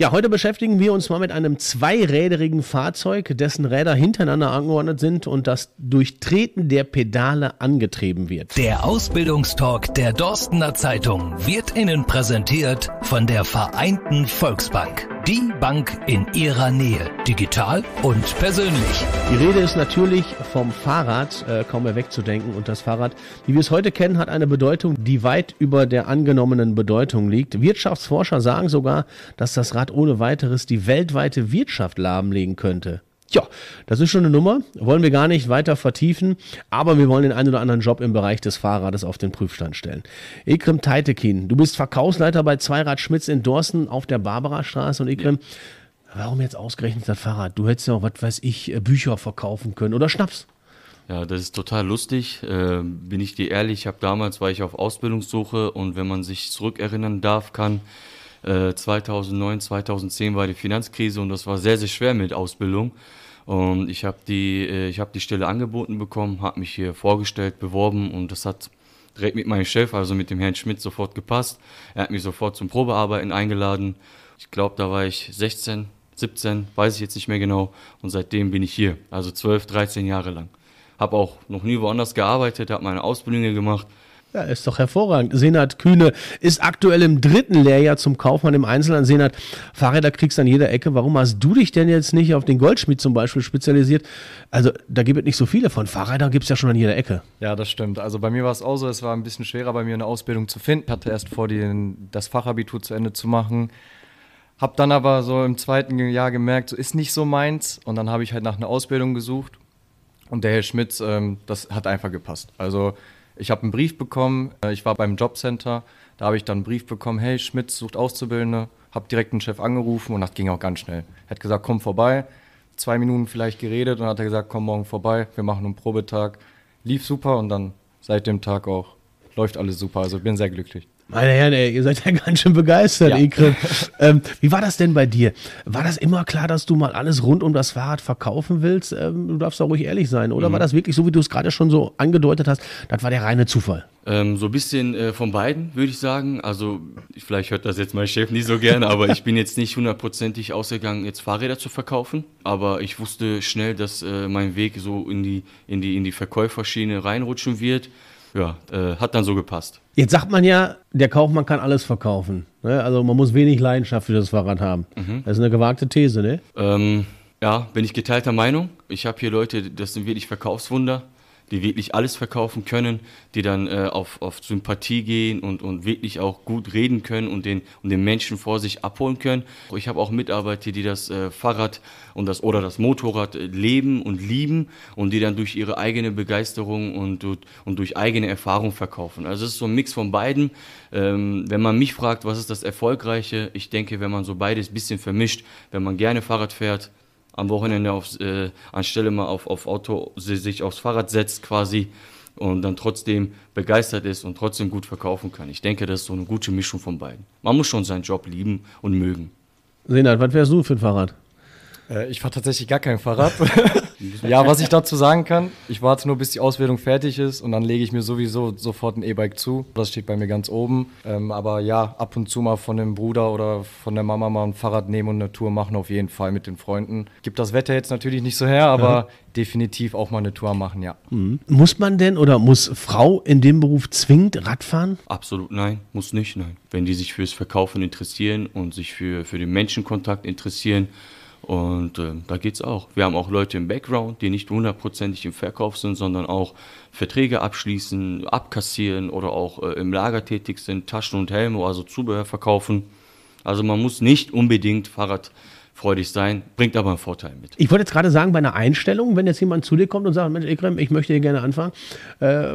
Ja, heute beschäftigen wir uns mal mit einem zweirädrigen Fahrzeug, dessen Räder hintereinander angeordnet sind und das durch Treten der Pedale angetrieben wird. Der Ausbildungstalk der Dorstener Zeitung wird Ihnen präsentiert von der Vereinten Volksbank. Die Bank in Ihrer Nähe, digital und persönlich. Die Rede ist natürlich vom Fahrrad, äh, kaum mehr wegzudenken. Und das Fahrrad, wie wir es heute kennen, hat eine Bedeutung, die weit über der angenommenen Bedeutung liegt. Wirtschaftsforscher sagen sogar, dass das Rad ohne weiteres die weltweite Wirtschaft lahmlegen könnte. Tja, das ist schon eine Nummer, wollen wir gar nicht weiter vertiefen, aber wir wollen den einen oder anderen Job im Bereich des Fahrrades auf den Prüfstand stellen. Ekrem Teitekin, du bist Verkaufsleiter bei Zweirad Schmitz in Dorsten auf der Barbarastraße und Ekrem, ja. warum jetzt ausgerechnet das Fahrrad? Du hättest ja auch, was weiß ich, äh, Bücher verkaufen können oder Schnaps. Ja, das ist total lustig. Äh, bin ich dir ehrlich, ich habe damals war ich auf Ausbildungssuche und wenn man sich zurückerinnern darf, kann 2009, äh, 2010 war die Finanzkrise und das war sehr, sehr schwer mit Ausbildung. Und ich habe die, äh, hab die Stelle angeboten bekommen, habe mich hier vorgestellt, beworben und das hat direkt mit meinem Chef, also mit dem Herrn Schmidt, sofort gepasst. Er hat mich sofort zum Probearbeiten eingeladen. Ich glaube, da war ich 16, 17, weiß ich jetzt nicht mehr genau. Und seitdem bin ich hier, also 12, 13 Jahre lang. Habe auch noch nie woanders gearbeitet, habe meine Ausbildung gemacht, ja, ist doch hervorragend. Senat Kühne ist aktuell im dritten Lehrjahr zum Kaufmann im Einzelhandel. Senat, Fahrräder kriegst du an jeder Ecke. Warum hast du dich denn jetzt nicht auf den Goldschmied zum Beispiel spezialisiert? Also, da gibt es nicht so viele von. Fahrräder gibt es ja schon an jeder Ecke. Ja, das stimmt. Also, bei mir war es auch so, es war ein bisschen schwerer, bei mir eine Ausbildung zu finden. Ich hatte erst vor, den, das Fachabitur zu Ende zu machen. Hab dann aber so im zweiten Jahr gemerkt, so ist nicht so meins. Und dann habe ich halt nach einer Ausbildung gesucht. Und der Herr Schmitz, ähm, das hat einfach gepasst. Also, ich habe einen Brief bekommen, äh, ich war beim Jobcenter, da habe ich dann einen Brief bekommen, hey, Schmitz sucht Auszubildende, habe direkt den Chef angerufen und das ging auch ganz schnell. Er hat gesagt, komm vorbei, zwei Minuten vielleicht geredet und hat er gesagt, komm morgen vorbei, wir machen einen Probetag. Lief super und dann seit dem Tag auch läuft alles super, also bin sehr glücklich. Meine Herren, ey, ihr seid ja ganz schön begeistert, ja. Ikrim. Ähm, wie war das denn bei dir? War das immer klar, dass du mal alles rund um das Fahrrad verkaufen willst? Ähm, du darfst da ruhig ehrlich sein. Oder mhm. war das wirklich so, wie du es gerade schon so angedeutet hast? Das war der reine Zufall. Ähm, so ein bisschen äh, von beiden, würde ich sagen. Also, vielleicht hört das jetzt mein Chef nicht so gerne, aber ich bin jetzt nicht hundertprozentig ausgegangen, jetzt Fahrräder zu verkaufen. Aber ich wusste schnell, dass äh, mein Weg so in die, in, die, in die Verkäuferschiene reinrutschen wird ja, äh, hat dann so gepasst. Jetzt sagt man ja, der Kaufmann kann alles verkaufen. Ne? Also man muss wenig Leidenschaft für das Fahrrad haben. Mhm. Das ist eine gewagte These, ne? Ähm, ja, bin ich geteilter Meinung. Ich habe hier Leute, das sind wirklich Verkaufswunder die wirklich alles verkaufen können, die dann äh, auf, auf Sympathie gehen und, und wirklich auch gut reden können und den, und den Menschen vor sich abholen können. Ich habe auch Mitarbeiter, die das äh, Fahrrad und das, oder das Motorrad äh, leben und lieben und die dann durch ihre eigene Begeisterung und, und durch eigene Erfahrung verkaufen. Also es ist so ein Mix von beiden. Ähm, wenn man mich fragt, was ist das Erfolgreiche, ich denke, wenn man so beides ein bisschen vermischt, wenn man gerne Fahrrad fährt, am Wochenende auf, äh, anstelle mal auf, auf Auto sich aufs Fahrrad setzt quasi und dann trotzdem begeistert ist und trotzdem gut verkaufen kann. Ich denke, das ist so eine gute Mischung von beiden. Man muss schon seinen Job lieben und mögen. Senat, was wärst du für ein Fahrrad? Äh, ich fahre tatsächlich gar kein Fahrrad. ja, was ich dazu sagen kann, ich warte nur, bis die Ausbildung fertig ist und dann lege ich mir sowieso sofort ein E-Bike zu. Das steht bei mir ganz oben. Ähm, aber ja, ab und zu mal von dem Bruder oder von der Mama mal ein Fahrrad nehmen und eine Tour machen, auf jeden Fall mit den Freunden. Gibt das Wetter jetzt natürlich nicht so her, aber ja. definitiv auch mal eine Tour machen, ja. Mhm. Muss man denn oder muss Frau in dem Beruf zwingend Radfahren? Absolut nein, muss nicht, nein. Wenn die sich fürs Verkaufen interessieren und sich für, für den Menschenkontakt interessieren, und äh, da geht es auch. Wir haben auch Leute im Background, die nicht hundertprozentig im Verkauf sind, sondern auch Verträge abschließen, abkassieren oder auch äh, im Lager tätig sind, Taschen und Helme, also Zubehör verkaufen. Also man muss nicht unbedingt fahrradfreudig sein, bringt aber einen Vorteil mit. Ich wollte jetzt gerade sagen, bei einer Einstellung, wenn jetzt jemand zu dir kommt und sagt, Mensch, Ekrem, ich möchte hier gerne anfangen, äh,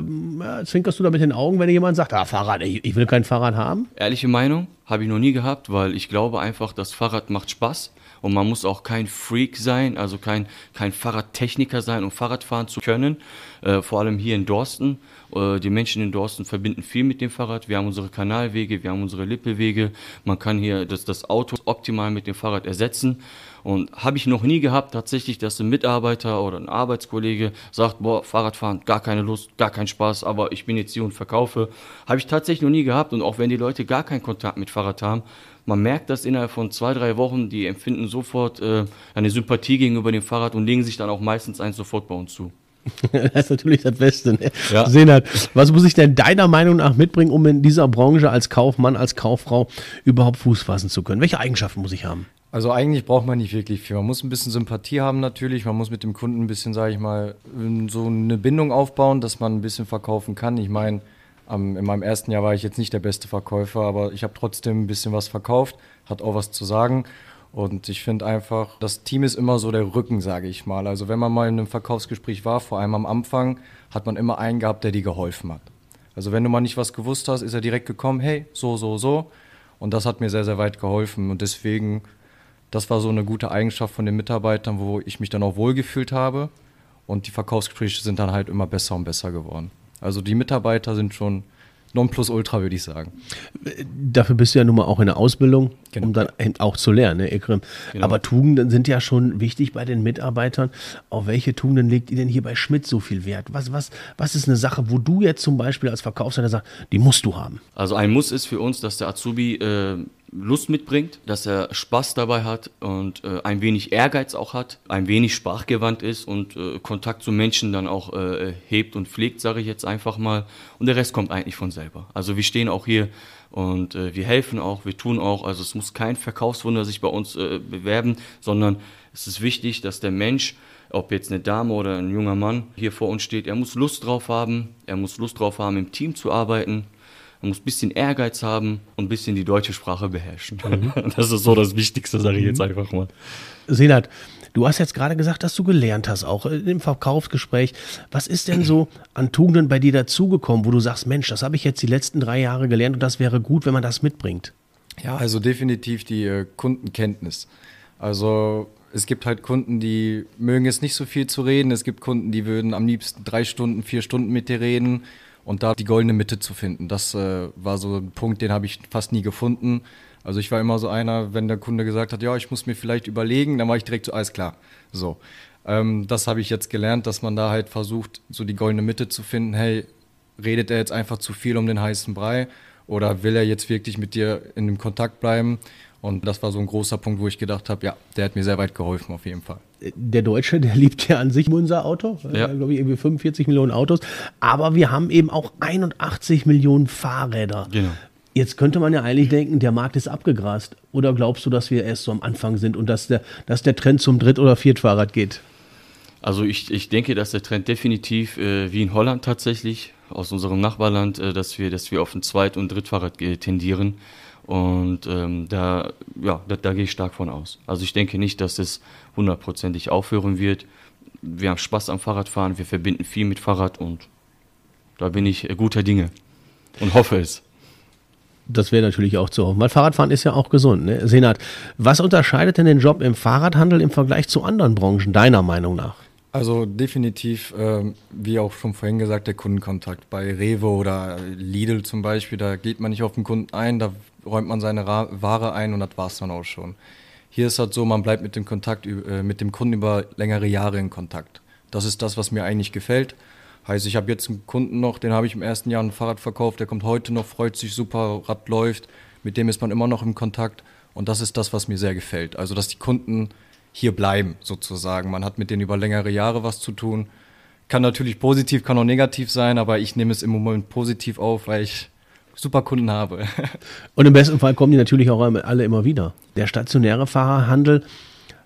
zwinkerst du da mit den Augen, wenn jemand sagt, ah, Fahrrad, ich, ich will kein Fahrrad haben? Ehrliche Meinung, habe ich noch nie gehabt, weil ich glaube einfach, das Fahrrad macht Spaß und man muss auch kein Freak sein, also kein, kein Fahrradtechniker sein, um Fahrrad fahren zu können. Äh, vor allem hier in Dorsten. Äh, die Menschen in Dorsten verbinden viel mit dem Fahrrad. Wir haben unsere Kanalwege, wir haben unsere Lippewege. Man kann hier das, das Auto optimal mit dem Fahrrad ersetzen. Und habe ich noch nie gehabt tatsächlich, dass ein Mitarbeiter oder ein Arbeitskollege sagt, boah, Fahrradfahren, gar keine Lust, gar keinen Spaß, aber ich bin jetzt hier und verkaufe. Habe ich tatsächlich noch nie gehabt. Und auch wenn die Leute gar keinen Kontakt mit Fahrrad haben, man merkt das innerhalb von zwei, drei Wochen, die empfinden sofort äh, eine Sympathie gegenüber dem Fahrrad und legen sich dann auch meistens eins sofort bei uns zu. das ist natürlich das Beste. Ne? Ja. was muss ich denn deiner Meinung nach mitbringen, um in dieser Branche als Kaufmann, als Kauffrau überhaupt Fuß fassen zu können? Welche Eigenschaften muss ich haben? Also eigentlich braucht man nicht wirklich viel. Man muss ein bisschen Sympathie haben natürlich. Man muss mit dem Kunden ein bisschen, sage ich mal, so eine Bindung aufbauen, dass man ein bisschen verkaufen kann. Ich meine, in meinem ersten Jahr war ich jetzt nicht der beste Verkäufer, aber ich habe trotzdem ein bisschen was verkauft, hat auch was zu sagen. Und ich finde einfach, das Team ist immer so der Rücken, sage ich mal. Also wenn man mal in einem Verkaufsgespräch war, vor allem am Anfang, hat man immer einen gehabt, der dir geholfen hat. Also wenn du mal nicht was gewusst hast, ist er direkt gekommen, hey, so, so, so. Und das hat mir sehr, sehr weit geholfen. Und deswegen, das war so eine gute Eigenschaft von den Mitarbeitern, wo ich mich dann auch wohlgefühlt habe. Und die Verkaufsgespräche sind dann halt immer besser und besser geworden. Also die Mitarbeiter sind schon Nonplusultra, würde ich sagen. Dafür bist du ja nun mal auch in der Ausbildung, genau. um dann auch zu lernen, ne, Ikrim. Genau. Aber Tugenden sind ja schon wichtig bei den Mitarbeitern. Auf welche Tugenden legt ihr denn hier bei Schmidt so viel Wert? Was, was, was ist eine Sache, wo du jetzt zum Beispiel als Verkaufsleiter sagst, die musst du haben? Also ein Muss ist für uns, dass der Azubi äh, Lust mitbringt, dass er Spaß dabei hat und äh, ein wenig Ehrgeiz auch hat, ein wenig sprachgewandt ist und äh, Kontakt zu Menschen dann auch äh, hebt und pflegt, sage ich jetzt einfach mal. Und der Rest kommt eigentlich von selber. Also wir stehen auch hier und äh, wir helfen auch, wir tun auch. Also es muss kein Verkaufswunder sich bei uns äh, bewerben, sondern es ist wichtig, dass der Mensch ob jetzt eine Dame oder ein junger Mann hier vor uns steht, er muss Lust drauf haben, er muss Lust drauf haben, im Team zu arbeiten man muss ein bisschen Ehrgeiz haben und ein bisschen die deutsche Sprache beherrschen. Mhm. Das ist so das Wichtigste, sage ich mhm. jetzt einfach mal. Senat, du hast jetzt gerade gesagt, dass du gelernt hast, auch im Verkaufsgespräch. Was ist denn so an Tugenden bei dir dazugekommen, wo du sagst, Mensch, das habe ich jetzt die letzten drei Jahre gelernt und das wäre gut, wenn man das mitbringt? Ja, also definitiv die äh, Kundenkenntnis. Also es gibt halt Kunden, die mögen es nicht so viel zu reden. Es gibt Kunden, die würden am liebsten drei Stunden, vier Stunden mit dir reden und da die goldene Mitte zu finden. Das äh, war so ein Punkt, den habe ich fast nie gefunden. Also ich war immer so einer, wenn der Kunde gesagt hat, ja, ich muss mir vielleicht überlegen, dann war ich direkt so, alles klar. So. Ähm, das habe ich jetzt gelernt, dass man da halt versucht, so die goldene Mitte zu finden. Hey, redet er jetzt einfach zu viel um den heißen Brei oder will er jetzt wirklich mit dir in dem Kontakt bleiben? Und das war so ein großer Punkt, wo ich gedacht habe, ja, der hat mir sehr weit geholfen auf jeden Fall der Deutsche, der liebt ja an sich unser Auto, ja. glaube ich, irgendwie 45 Millionen Autos, aber wir haben eben auch 81 Millionen Fahrräder. Genau. Jetzt könnte man ja eigentlich denken, der Markt ist abgegrast. Oder glaubst du, dass wir erst so am Anfang sind und dass der, dass der Trend zum Dritt- oder Viertfahrrad geht? Also ich, ich denke, dass der Trend definitiv äh, wie in Holland tatsächlich aus unserem Nachbarland, äh, dass wir, dass wir auf ein Zweit- und Drittfahrrad äh, tendieren. Und ähm, da, ja, da, da gehe ich stark von aus. Also ich denke nicht, dass es hundertprozentig aufhören wird. Wir haben Spaß am Fahrradfahren, wir verbinden viel mit Fahrrad und da bin ich äh, guter Dinge und hoffe es. Das wäre natürlich auch zu hoffen, weil Fahrradfahren ist ja auch gesund. Ne? Senat, was unterscheidet denn den Job im Fahrradhandel im Vergleich zu anderen Branchen, deiner Meinung nach? Also definitiv, ähm, wie auch schon vorhin gesagt, der Kundenkontakt. Bei Rewe oder Lidl zum Beispiel, da geht man nicht auf den Kunden ein, da räumt man seine Ra Ware ein und das war es dann auch schon. Hier ist halt so, man bleibt mit dem Kontakt, äh, mit dem Kunden über längere Jahre in Kontakt. Das ist das, was mir eigentlich gefällt. Heißt, ich habe jetzt einen Kunden noch, den habe ich im ersten Jahr ein Fahrrad verkauft, der kommt heute noch, freut sich super, Rad läuft, mit dem ist man immer noch im Kontakt. Und das ist das, was mir sehr gefällt. Also, dass die Kunden hier bleiben, sozusagen. Man hat mit denen über längere Jahre was zu tun. Kann natürlich positiv, kann auch negativ sein, aber ich nehme es im Moment positiv auf, weil ich super Kunden habe. Und im besten Fall kommen die natürlich auch alle immer wieder. Der stationäre Fahrerhandel,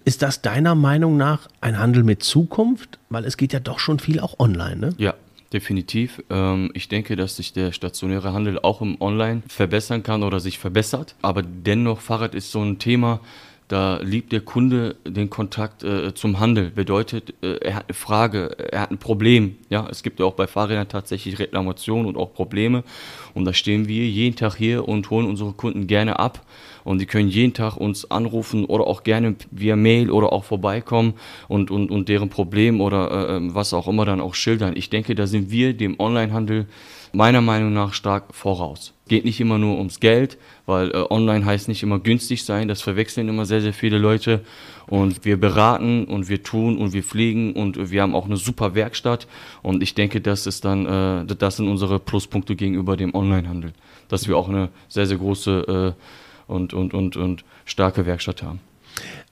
ist das deiner Meinung nach ein Handel mit Zukunft? Weil es geht ja doch schon viel auch online, ne? Ja, Definitiv. Ähm, ich denke, dass sich der stationäre Handel auch im Online verbessern kann oder sich verbessert. Aber dennoch, Fahrrad ist so ein Thema, da liebt der Kunde den Kontakt äh, zum Handel. Bedeutet, äh, er hat eine Frage, er hat ein Problem. Ja, es gibt ja auch bei Fahrrädern tatsächlich Reklamationen und auch Probleme. Und da stehen wir jeden Tag hier und holen unsere Kunden gerne ab. Und die können jeden Tag uns anrufen oder auch gerne via Mail oder auch vorbeikommen und, und, und deren Problem oder äh, äh was auch immer dann auch schildern. Ich denke, da sind wir dem Onlinehandel handel meiner Meinung nach stark voraus. Geht nicht immer nur ums Geld, weil äh, online heißt nicht immer günstig sein. Das verwechseln immer sehr, sehr viele Leute. Und wir beraten und wir tun und wir fliegen und wir haben auch eine super Werkstatt. Und ich denke, das ist dann, äh, das sind unsere Pluspunkte gegenüber dem Onlinehandel, dass wir auch eine sehr, sehr große äh, und, und, und, und starke Werkstatt haben.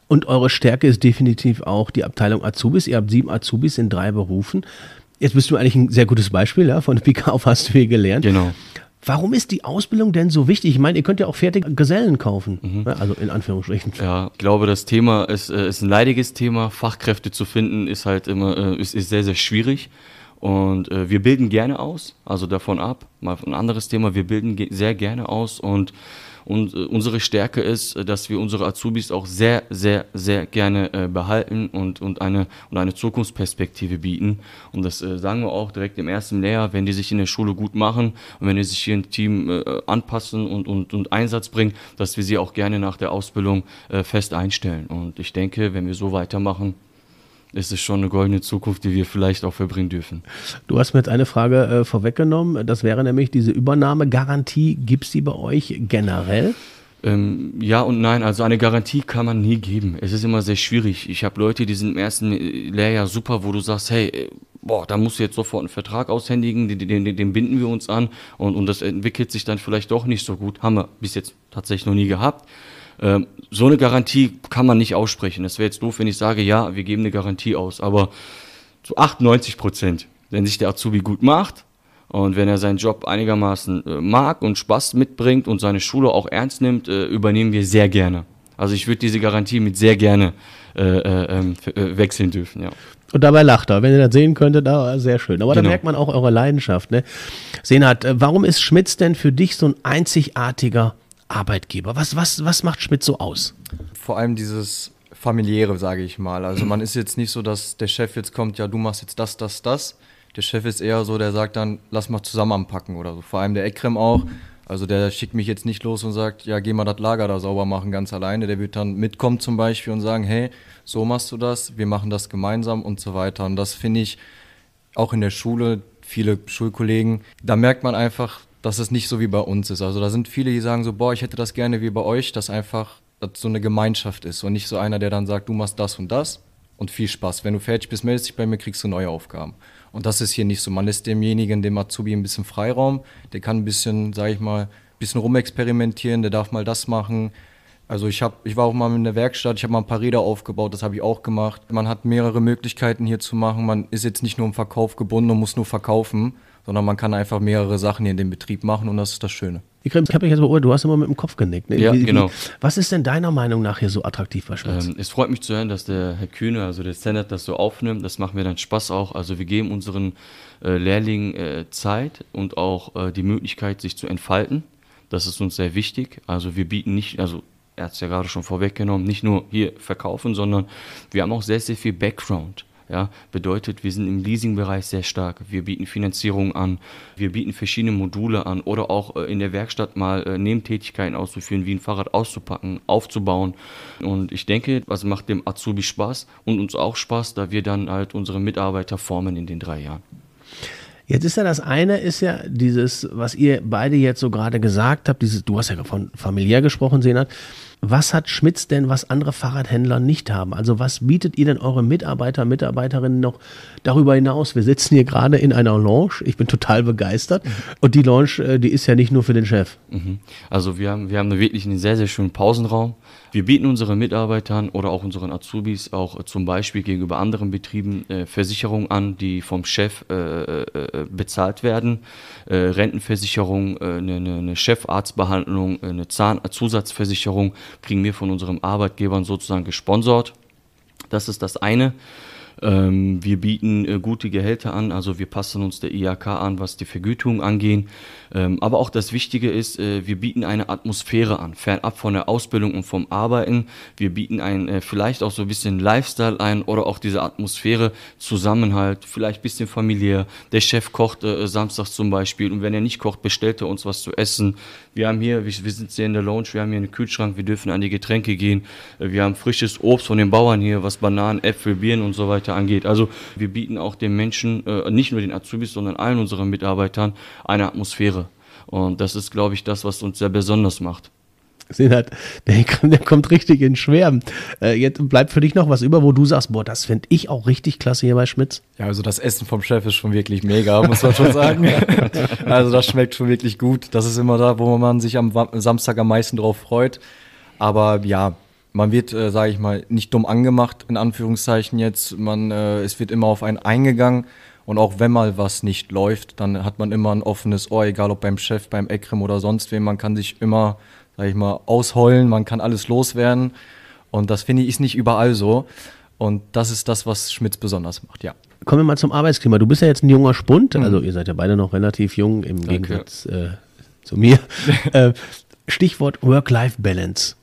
Und eure Stärke ist definitiv auch die Abteilung Azubis. Ihr habt sieben Azubis in drei Berufen. Jetzt bist du eigentlich ein sehr gutes Beispiel, ja, von Pika auf hast du hier gelernt. Genau. Warum ist die Ausbildung denn so wichtig? Ich meine, ihr könnt ja auch fertige Gesellen kaufen. Mhm. Also in Anführungsstrichen. Ja, ich glaube, das Thema ist, äh, ist ein leidiges Thema. Fachkräfte zu finden ist halt immer, äh, ist, ist sehr, sehr schwierig. Und äh, wir bilden gerne aus, also davon ab, mal ein anderes Thema, wir bilden sehr gerne aus und und äh, unsere Stärke ist, äh, dass wir unsere Azubis auch sehr, sehr, sehr gerne äh, behalten und, und, eine, und eine Zukunftsperspektive bieten. Und das äh, sagen wir auch direkt im ersten Lehrjahr, wenn die sich in der Schule gut machen und wenn die sich hier im Team äh, anpassen und, und, und Einsatz bringen, dass wir sie auch gerne nach der Ausbildung fest einstellen. Und ich denke, wenn wir so weitermachen, ist es schon eine goldene Zukunft, die wir vielleicht auch verbringen dürfen. Du hast mir jetzt eine Frage äh, vorweggenommen. Das wäre nämlich diese Übernahmegarantie. Gibt es die bei euch generell? Ähm, ja und nein, also eine Garantie kann man nie geben. Es ist immer sehr schwierig. Ich habe Leute, die sind im ersten äh, Lehrjahr super, wo du sagst, hey, äh, boah, da musst du jetzt sofort einen Vertrag aushändigen, den, den, den binden wir uns an und, und das entwickelt sich dann vielleicht doch nicht so gut. Haben wir bis jetzt tatsächlich noch nie gehabt. Ähm, so eine Garantie kann man nicht aussprechen. Das wäre jetzt doof, wenn ich sage, ja, wir geben eine Garantie aus. Aber zu 98 Prozent, wenn sich der Azubi gut macht und wenn er seinen Job einigermaßen äh, mag und Spaß mitbringt und seine Schule auch ernst nimmt, äh, übernehmen wir sehr gerne. Also ich würde diese Garantie mit sehr gerne äh, äh, ähm, äh wechseln dürfen, ja. Und dabei lacht er. Wenn ihr das sehen könntet, da ah, sehr schön. Aber genau. da merkt man auch eure Leidenschaft. Ne? Senat, warum ist Schmitz denn für dich so ein einzigartiger Arbeitgeber? Was, was, was macht Schmidt so aus? Vor allem dieses familiäre, sage ich mal. Also man ist jetzt nicht so, dass der Chef jetzt kommt, ja, du machst jetzt das, das, das. Der Chef ist eher so, der sagt dann, lass mal zusammen anpacken oder so. Vor allem der Ekrem auch. Also der schickt mich jetzt nicht los und sagt, ja, geh mal das Lager da sauber machen, ganz alleine. Der wird dann mitkommen zum Beispiel und sagen, hey, so machst du das, wir machen das gemeinsam und so weiter. Und das finde ich auch in der Schule, viele Schulkollegen, da merkt man einfach, dass es nicht so wie bei uns ist. Also da sind viele, die sagen so, boah, ich hätte das gerne wie bei euch, dass einfach das so eine Gemeinschaft ist und nicht so einer, der dann sagt, du machst das und das und viel Spaß. Wenn du fertig bist, meldest dich bei mir, kriegst du neue Aufgaben. Und das ist hier nicht so. Man lässt demjenigen, dem Azubi, ein bisschen Freiraum. Der kann ein bisschen, sag ich mal, ein bisschen rumexperimentieren, der darf mal das machen. Also ich, hab, ich war auch mal in der Werkstatt, ich habe mal ein paar Räder aufgebaut, das habe ich auch gemacht. Man hat mehrere Möglichkeiten hier zu machen. Man ist jetzt nicht nur im Verkauf gebunden und muss nur verkaufen, sondern man kann einfach mehrere Sachen hier in dem Betrieb machen und das ist das Schöne. Ich habe mich jetzt mal, du hast immer mit dem Kopf genickt. Ne? Ja, wie, genau. Wie, was ist denn deiner Meinung nach hier so attraktiv bei Schmitz? Ähm, es freut mich zu hören, dass der Herr Kühne, also der Standard, das so aufnimmt. Das macht mir dann Spaß auch. Also wir geben unseren äh, Lehrlingen äh, Zeit und auch äh, die Möglichkeit, sich zu entfalten. Das ist uns sehr wichtig. Also wir bieten nicht, also er hat es ja gerade schon vorweggenommen, nicht nur hier verkaufen, sondern wir haben auch sehr, sehr viel Background. Ja, bedeutet, wir sind im Leasingbereich sehr stark. Wir bieten Finanzierung an, wir bieten verschiedene Module an oder auch äh, in der Werkstatt mal äh, Nebentätigkeiten auszuführen, wie ein Fahrrad auszupacken, aufzubauen. Und ich denke, was macht dem Azubi Spaß und uns auch Spaß, da wir dann halt unsere Mitarbeiter formen in den drei Jahren. Jetzt ist ja das eine, ist ja dieses, was ihr beide jetzt so gerade gesagt habt, dieses, du hast ja von familiär gesprochen, Senat, was hat Schmitz denn, was andere Fahrradhändler nicht haben? Also was bietet ihr denn eure Mitarbeiter, Mitarbeiterinnen noch darüber hinaus? Wir sitzen hier gerade in einer Lounge, ich bin total begeistert mhm. und die Lounge, äh, die ist ja nicht nur für den Chef. Mhm. Also wir haben, wir haben wirklich einen sehr, sehr schönen Pausenraum. Wir bieten unseren Mitarbeitern oder auch unseren Azubis auch äh, zum Beispiel gegenüber anderen Betrieben äh, Versicherungen an, die vom Chef bezahlt werden. Rentenversicherung, eine, Chefarztbehandlung, eine Zusatzversicherung kriegen wir von unserem Arbeitgebern sozusagen gesponsert. Das ist das eine. Ähm, wir bieten äh, gute Gehälter an, also wir passen uns der IAK an, was die Vergütung angeht. Ähm, aber auch das Wichtige ist, äh, wir bieten eine Atmosphäre an, fernab von der Ausbildung und vom Arbeiten. Wir bieten ein äh, vielleicht auch so ein bisschen Lifestyle ein oder auch diese Atmosphäre, Zusammenhalt, vielleicht ein bisschen familiär. Der Chef kocht äh, samstags zum Beispiel und wenn er nicht kocht, bestellt er uns was zu essen. Wir haben hier, wir, wir sind hier in der Lounge, wir haben hier einen Kühlschrank, wir dürfen an die Getränke gehen. Äh, wir haben frisches Obst von den Bauern hier, was Bananen, Äpfel, Birnen und so weiter Mitarbeiter angeht. Also wir bieten auch den Menschen, äh, nicht nur den Azubis, sondern allen unseren Mitarbeitern eine Atmosphäre. Und das ist, glaube ich, das, was uns sehr besonders macht gesehen der, der, kommt richtig in Schwärmen. Äh, jetzt bleibt für dich noch was über, wo du sagst, boah, das finde ich auch richtig klasse hier bei Schmitz. Ja, also das Essen vom Chef ist schon wirklich mega, muss man schon sagen. also das schmeckt schon wirklich gut. Das ist immer da, wo man sich am Samstag am meisten drauf freut. Aber ja, man wird, äh, sage ich mal, nicht dumm angemacht, in Anführungszeichen jetzt. Man, äh, es wird immer auf einen eingegangen. Und auch wenn mal was nicht läuft, dann hat man immer ein offenes Ohr, egal ob beim Chef, beim Ekrem oder sonst wem. Man kann sich immer, sage ich mal, ausheulen, man kann alles loswerden. Und das finde ich ist nicht überall so. Und das ist das, was Schmitz besonders macht, ja. Kommen wir mal zum Arbeitsklima. Du bist ja jetzt ein junger Spund, mhm. also ihr seid ja beide noch relativ jung im Danke. Gegensatz äh, zu mir. Äh, Stichwort Work-Life-Balance.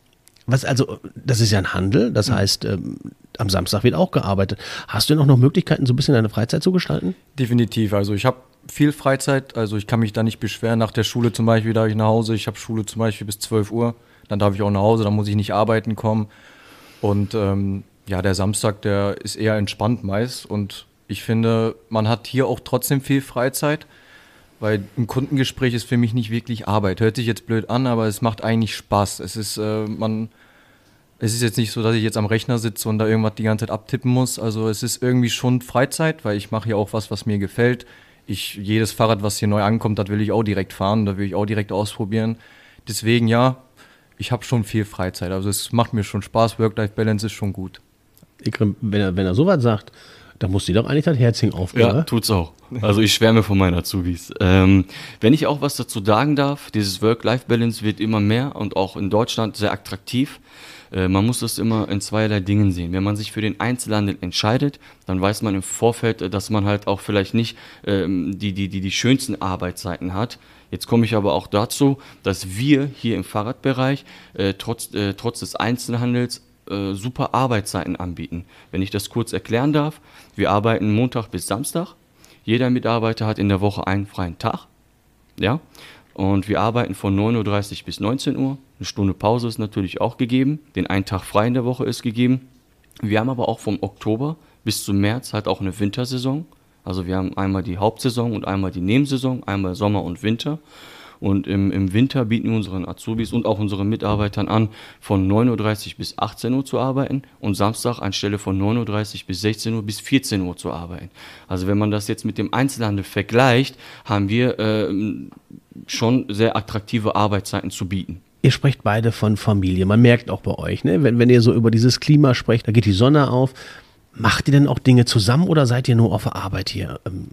Was also, das ist ja ein Handel, das mhm. heißt, ähm, am Samstag wird auch gearbeitet. Hast du denn noch Möglichkeiten, so ein bisschen deine Freizeit zu gestalten? Definitiv. Also ich habe viel Freizeit, also ich kann mich da nicht beschweren. Nach der Schule zum Beispiel darf ich nach Hause. Ich habe Schule zum Beispiel bis 12 Uhr. Dann darf ich auch nach Hause, dann muss ich nicht arbeiten kommen. Und ähm, ja, der Samstag, der ist eher entspannt meist. Und ich finde, man hat hier auch trotzdem viel Freizeit. Weil ein Kundengespräch ist für mich nicht wirklich Arbeit. Hört sich jetzt blöd an, aber es macht eigentlich Spaß. Es ist, äh, man, es ist jetzt nicht so, dass ich jetzt am Rechner sitze und da irgendwas die ganze Zeit abtippen muss. Also es ist irgendwie schon Freizeit, weil ich mache ja auch was, was mir gefällt. Ich, jedes Fahrrad, was hier neu ankommt, das will ich auch direkt fahren, da will ich auch direkt ausprobieren. Deswegen ja, ich habe schon viel Freizeit. Also es macht mir schon Spaß, Work-Life-Balance ist schon gut. Ikrim, wenn er, wenn er sowas sagt, da muss dir doch eigentlich das Herzchen aufgehen. Ja, tut's auch. Also ich schwärme von meinen Azubis. Ähm, wenn ich auch was dazu sagen darf, dieses Work-Life-Balance wird immer mehr und auch in Deutschland sehr attraktiv. Äh, man muss das immer in zweierlei Dingen sehen. Wenn man sich für den Einzelhandel entscheidet, dann weiß man im Vorfeld, äh, dass man halt auch vielleicht nicht ähm, die, die, die, die schönsten Arbeitszeiten hat. Jetzt komme ich aber auch dazu, dass wir hier im Fahrradbereich äh, trotz, äh, trotz des Einzelhandels äh, super Arbeitszeiten anbieten. Wenn ich das kurz erklären darf, wir arbeiten Montag bis Samstag. Jeder Mitarbeiter hat in der Woche einen freien Tag. Ja? Und wir arbeiten von 9.30 Uhr bis 19 Uhr. Eine Stunde Pause ist natürlich auch gegeben. Den einen Tag frei in der Woche ist gegeben. Wir haben aber auch vom Oktober bis zum März halt auch eine Wintersaison. Also wir haben einmal die Hauptsaison und einmal die Nebensaison, einmal Sommer und Winter. Und im, im Winter bieten wir unseren Azubis und auch unseren Mitarbeitern an, von 9.30 Uhr bis 18 Uhr zu arbeiten und Samstag anstelle von 9.30 Uhr bis 16 Uhr bis 14 Uhr zu arbeiten. Also wenn man das jetzt mit dem Einzelhandel vergleicht, haben wir äh, schon sehr attraktive Arbeitszeiten zu bieten. Ihr sprecht beide von Familie. Man merkt auch bei euch, ne? wenn, wenn ihr so über dieses Klima sprecht, da geht die Sonne auf. Macht ihr denn auch Dinge zusammen oder seid ihr nur auf der Arbeit hier ähm,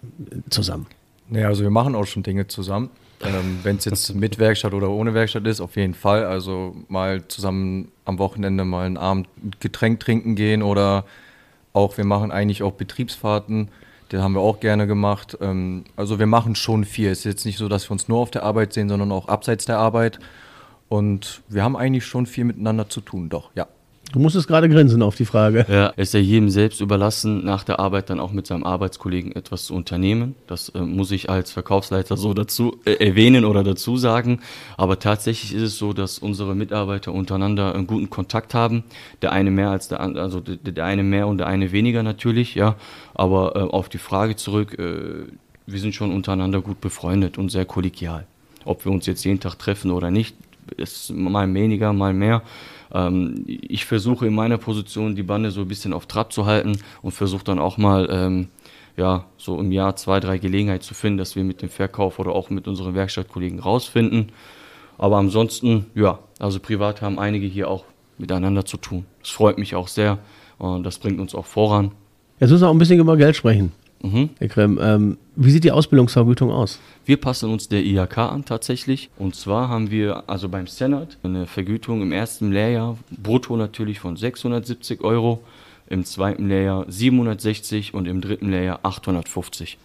zusammen? Naja, also wir machen auch schon Dinge zusammen. Ähm, Wenn es jetzt mit Werkstatt oder ohne Werkstatt ist, auf jeden Fall. Also mal zusammen am Wochenende mal einen Abend Getränk trinken gehen oder auch, wir machen eigentlich auch Betriebsfahrten. Den haben wir auch gerne gemacht. Ähm, also wir machen schon viel. Es ist jetzt nicht so, dass wir uns nur auf der Arbeit sehen, sondern auch abseits der Arbeit. Und wir haben eigentlich schon viel miteinander zu tun, doch, ja. Du musstest gerade grinsen auf die Frage. Ja, ist ja jedem selbst überlassen, nach der Arbeit dann auch mit seinem Arbeitskollegen etwas zu unternehmen. Das äh, muss ich als Verkaufsleiter so dazu äh, erwähnen oder dazu sagen. Aber tatsächlich ist es so, dass unsere Mitarbeiter untereinander einen guten Kontakt haben. Der eine mehr als der andere, also der, der, eine mehr und der eine weniger natürlich, ja. Aber äh, auf die Frage zurück, äh, wir sind schon untereinander gut befreundet und sehr kollegial. Ob wir uns jetzt jeden Tag treffen oder nicht, ist mal weniger, mal mehr ähm, ich versuche in meiner Position die Bande so ein bisschen auf Trab zu halten und versuche dann auch mal, ähm, ja, so im Jahr zwei, drei Gelegenheiten zu finden, dass wir mit dem Verkauf oder auch mit unseren Werkstattkollegen rausfinden. Aber ansonsten, ja, also privat haben einige hier auch miteinander zu tun. Das freut mich auch sehr und das bringt uns auch voran. Jetzt müssen wir auch ein bisschen über Geld sprechen. Mhm. Krem, ähm, wie sieht die Ausbildungsvergütung aus? Wir passen uns der IHK an tatsächlich. Und zwar haben wir also beim Senat eine Vergütung im ersten Lehrjahr brutto natürlich von 670 Euro, im zweiten Lehrjahr 760 und im dritten Lehrjahr 850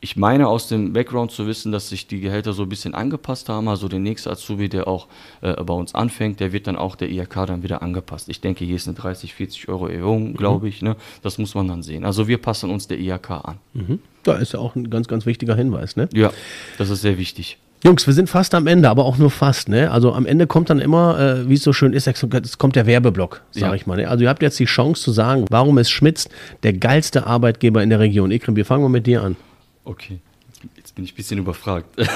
ich meine aus dem Background zu wissen, dass sich die Gehälter so ein bisschen angepasst haben. Also der nächste Azubi, der auch äh, bei uns anfängt, der wird dann auch der IRK dann wieder angepasst. Ich denke, hier ist eine 30, 40 Euro Erhöhung, glaube mhm. ich. Ne? Das muss man dann sehen. Also wir passen uns der IRK an. Mhm. Da ist ja auch ein ganz, ganz wichtiger Hinweis. Ne? Ja, das ist sehr wichtig. Jungs, wir sind fast am Ende, aber auch nur fast. Ne? Also am Ende kommt dann immer, äh, wie es so schön ist, es kommt der Werbeblock, sage ja. ich mal. Ne? Also ihr habt jetzt die Chance zu sagen, warum ist Schmitz der geilste Arbeitgeber in der Region. Ikrim, wir fangen mal mit dir an. Okay. Jetzt bin ich ein bisschen überfragt. Nein,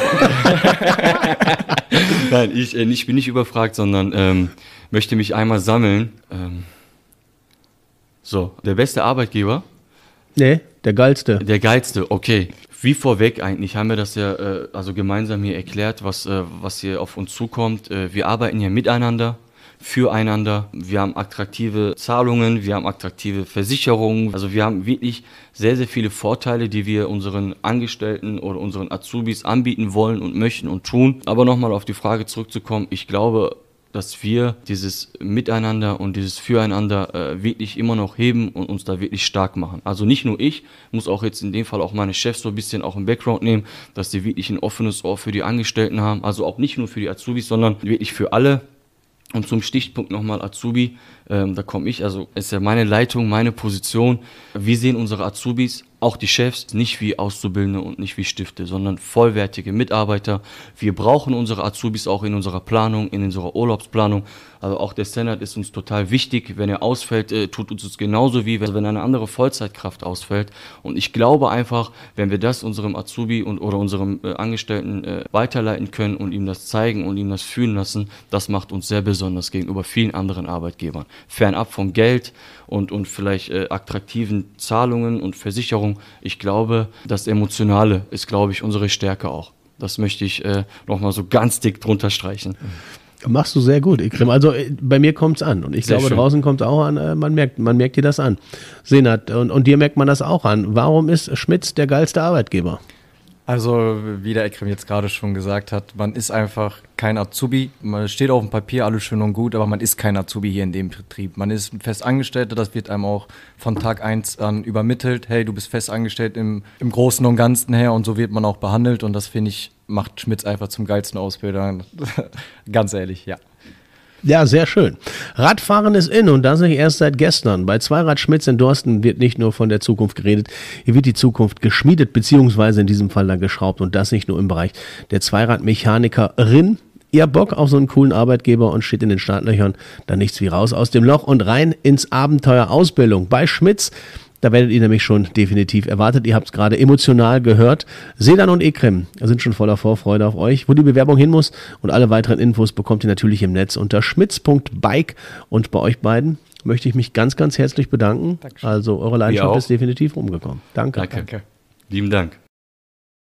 ich, äh, ich, bin nicht überfragt, sondern ähm, möchte mich einmal sammeln. Ähm, so, der beste Arbeitgeber? Nee, der geilste. Der geilste, okay. Wie vorweg eigentlich haben wir das ja äh, also gemeinsam hier erklärt, was, äh, was hier auf uns zukommt. Äh, wir arbeiten ja miteinander, füreinander. Wir haben attraktive Zahlungen, wir haben attraktive Versicherungen. Also wir haben wirklich sehr, sehr viele Vorteile, die wir unseren Angestellten oder unseren Azubis anbieten wollen und möchten und tun. Aber nochmal auf die Frage zurückzukommen, ich glaube, dass wir dieses Miteinander und dieses Füreinander äh, wirklich immer noch heben und uns da wirklich stark machen. Also nicht nur ich, muss auch jetzt in dem Fall auch meine Chefs so ein bisschen auch im Background nehmen, dass die wirklich ein offenes Ohr für die Angestellten haben. Also auch nicht nur für die Azubis, sondern wirklich für alle. Und zum Stichpunkt nochmal Azubi, ähm, da komme ich, also ist ja meine Leitung, meine Position. Wir sehen unsere Azubis auch die Chefs nicht wie Auszubildende und nicht wie Stifte, sondern vollwertige Mitarbeiter. Wir brauchen unsere Azubis auch in unserer Planung, in unserer Urlaubsplanung. Also auch der Standard ist uns total wichtig. Wenn er ausfällt, äh, tut uns das genauso wie wenn eine andere Vollzeitkraft ausfällt. Und ich glaube einfach, wenn wir das unserem Azubi und oder unserem äh, Angestellten äh, weiterleiten können und ihm das zeigen und ihm das fühlen lassen, das macht uns sehr besonders gegenüber vielen anderen Arbeitgebern. Fernab von Geld und, und vielleicht attraktiven Zahlungen und Versicherungen Verantwortung. Ich glaube, das Emotionale ist, glaube ich, unsere Stärke auch. Das möchte ich äh, nochmal so ganz dick drunter streichen. Machst du sehr gut, Ikrim. Also äh, bei mir kommt es an. Und ich sehr glaube, schön. draußen kommt es auch an. Äh, man merkt, man merkt dir das an. Senat, und, und dir merkt man das auch an. Warum ist Schmitz der geilste Arbeitgeber? Also, wie der Ekrem jetzt gerade schon gesagt hat, man ist einfach kein Azubi. Man steht auf dem Papier, alles schön und gut, aber man ist kein Azubi hier in dem Betrieb. Man ist Festangestellter, das wird einem auch von Tag 1 an übermittelt. Hey, du bist festangestellt im, im Großen und Ganzen her und so wird man auch behandelt und das finde ich, macht Schmitz einfach zum geilsten Ausbilder. Ganz ehrlich, ja. Ja, sehr schön. Radfahren ist in und das nicht erst seit gestern. Bei Zweirad Schmitz in Dorsten wird nicht nur von der Zukunft geredet, hier wird die Zukunft geschmiedet, beziehungsweise in diesem Fall dann geschraubt und das nicht nur im Bereich der Zweiradmechanikerin. Ihr Bock auf so einen coolen Arbeitgeber und steht in den Startlöchern, dann nichts wie raus aus dem Loch und rein ins Abenteuer Ausbildung bei Schmitz. Da werdet ihr nämlich schon definitiv erwartet. Ihr habt es gerade emotional gehört. Sedan und Ekrem sind schon voller Vorfreude auf euch. Wo die Bewerbung hin muss und alle weiteren Infos bekommt ihr natürlich im Netz unter schmitz.bike. Und bei euch beiden möchte ich mich ganz, ganz herzlich bedanken. Dankeschön. Also eure Leidenschaft ist definitiv rumgekommen. Danke. Danke. Danke. Lieben Dank.